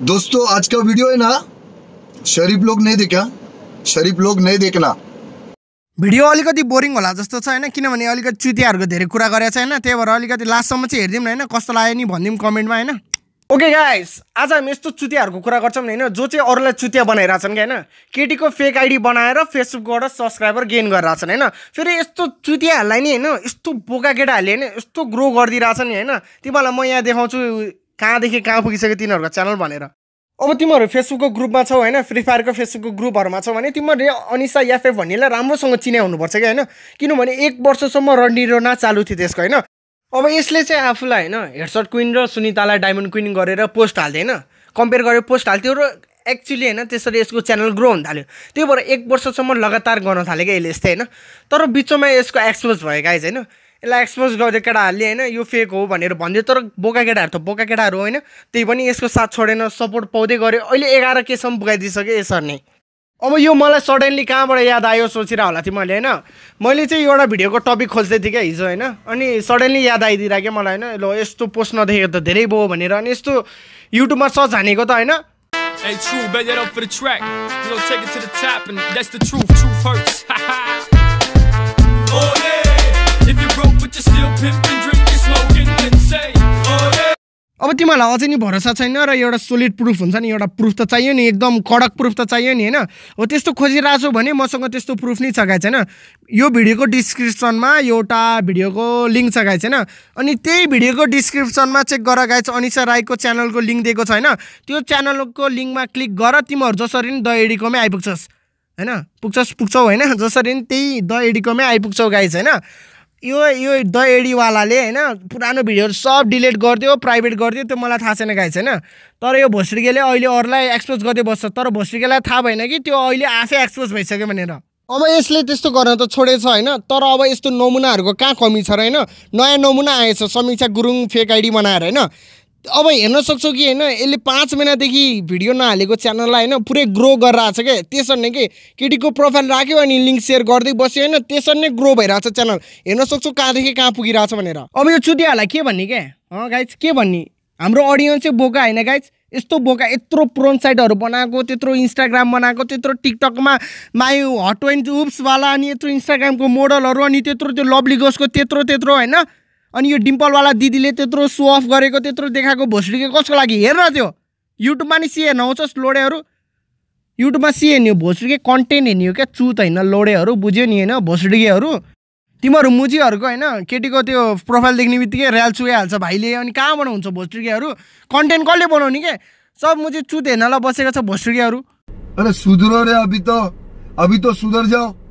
दोस्तों आज का वीडियो है ना शरीफ लोग नहीं देखा शरीफ लोग नहीं देखना भिडियो अलिकति बोरिङ होला जस्तो छ होइन किनभने अलिकति चुतियाहरूको धेरै कुरा गरेको छ होइन त्यही भएर अलिकति लास्टसम्म चाहिँ हेरिदिउँ न होइन कस्तो लाग्यो नि भनिदिउँ कमेन्टमा होइन ओके गाइस आज हामी यस्तो चुतियाहरूको कुरा गर्छौँ नि होइन जो चाहिँ अरूलाई चुतिया बनाइरहेछन् कि होइन केटीको फेक आइडी बनाएर फेसबुकबाट सब्सक्राइबर गेन गरिरहेछन् होइन फेरि यस्तो चुतियाहरूलाई नि होइन यस्तो बोका केटाहरूले होइन यस्तो ग्रो गरिदिइरहेछ नि होइन तिमीहरूलाई म यहाँ देखाउँछु कहाँदेखि कहाँ पुगिसक्यो तिनीहरूको च्यानल भनेर अब तिमीहरू फेसबुकको ग्रुपमा छौ होइन फ्री फायरको फेसबुकको ग्रुपहरूमा छौ भने तिमीहरूले अनिसा याफे भन्नेलाई राम्रोसँग चिन्या हुनुपर्छ क्या होइन किनभने एक वर्षसम्म रन्डिरोना चालु थियो त्यसको होइन अब यसले चाहिँ आफूलाई होइन हेडसट क्विन र सुनितालाई डायमन्ड क्विन गरेर पोस्ट हाल्थ्यो होइन कम्पेयर गरेर पोस्ट हाल्थ्यो र एक्चुली होइन त्यसरी यसको च्यानल ग्रो हुन थाल्यो त्यही भएर एक वर्षसम्म लगातार गर्न थाल्यो क्या यसले यस्तै होइन तर बिचमा यसको एक्सपोज भयो गाइज होइन यसलाई एक्सपोज गर्थ्यो केटाहरूले होइन यो फेक हो भनेर भन्दै तर बोका केटाहरू त बोका केटाहरू होइन त्यही पनि यसको साथ छोडेन सपोर्ट पाउँदै गऱ्यो अहिले एघार केसम्म पुगाइदिइसक्यो यसरी नै अब यो मलाई सडनली कहाँबाट याद आयो सोचेर होला थिएँ मैले होइन मैले चाहिँ एउटा भिडियोको टपिक खोज्दै थिएँ क्या हिजो होइन अनि सडनली याद आइदिएर क्या मलाई होइन ल यस्तो पोस्ट नदेखेको त धेरै भयो भनेर अनि यस्तो युट्युबमा सर्च हानेको त होइन अब तिमीहरूलाई अझै नि भरोसा छैन र एउटा सोलिड प्रुफ हुन्छ नि एउटा प्रुफ त चाहियो नि एकदम कडक प्रुफ त चाहियो नि होइन हो त्यस्तो खोजिरहेको छु भने मसँग त्यस्तो प्रुफ नै छगाएको छैन यो भिडियोको डिस्क्रिप्सनमा एउटा भिडियोको लिङ्क छगाएको छैन अनि त्यही भिडियोको डिस्क्रिप्सनमा चेक गर छ अनिसा राईको च्यानलको लिङ्क दिएको छ होइन त्यो च्यानलको लिङ्कमा क्लिक गर तिमीहरू जसरी नि द एडिकोमै आइपुग्छस् होइन पुग्छस् पुग्छौ होइन जसरी नि त्यही द एडिकोमै आइपुग्छौ गाइस होइन यो यो द एडीवालाले होइन पुरानो भिडियोहरू सब डिलिट गरिदियो प्राइभेट गरिदियो त्यो मलाई थाहा छैन गाई छैन तर यो भोस्टिकेले अहिले अरूलाई एक्सपोज गर्दै बस्छ तर भोस्टिकेलाई थाहा भएन कि त्यो अहिले आफै एक्सपोज भइसक्यो भनेर अब यसले त्यस्तो गर्न त छोडेछ होइन तर अब यस्तो नमुनाहरूको कहाँ कमी छ र होइन नयाँ नमुना आएछ समीक्षा गुरुङ फेक आइडी बनाएर होइन अब हेर्न सक्छौ कि होइन यसले पाँच महिनादेखि भिडियो नहालेको च्यानललाई होइन पुरै ग्रो गरिरहेको छ क्या त्यसरी नै के केटीको प्रोफाइल राख्यो अनि लिङ्क सेयर गर्दै बस्यो होइन त्यसरी नै ग्रो भइरहेको छ च्यानल हेर्न सक्छौ कहाँदेखि कहाँ पुगिरहेछ भनेर अब यो चुतियाहरूलाई के भन्ने क्या गाइज के भन्ने हाम्रो अडियन्स चाहिँ बोका होइन गाइज यस्तो बोका यत्रो प्रोन साइटहरू बनाएको त्यत्रो इन्स्टाग्राम बनाएको त्यत्रो टिकटकमा मायु हट एन्ड उब्सवाला अनि यत्रो इन्स्टाग्रामको मोडलहरू अनि त्यत्रो त्यो लभली गोसको त्यत्रो त्यत्रो होइन अनि यो डिम्पलवाला दिदीले त्यत्रो सो अफ गरेको त्यत्रो देखाएको भोस्डुके कसको लागि हेर्न त्यो युट्युबमा नि सिएन आउँछस् लोडेहरू युट्युबमा सिएन हो भोस्डुके कन्टेन्ट हेर्ने हो क्या चुत होइन लोडेहरू बुझ्यो नि होइन भोस्डुकेहरू तिमीहरू मुजीहरूको होइन केटीको त्यो प्रोफाइल देख्ने बित्तिकै रेल चुहाइहाल्छ भाइले अनि कहाँबाट हुन्छ भोस्डुकेहरू कन्टेन्ट कसले बनाउने के सब मुजी चुत हेर्नलाई बसेको छ भोस्डुकेहरू अरे सुध्रो रे अभि त अभि त सुधर जाऊ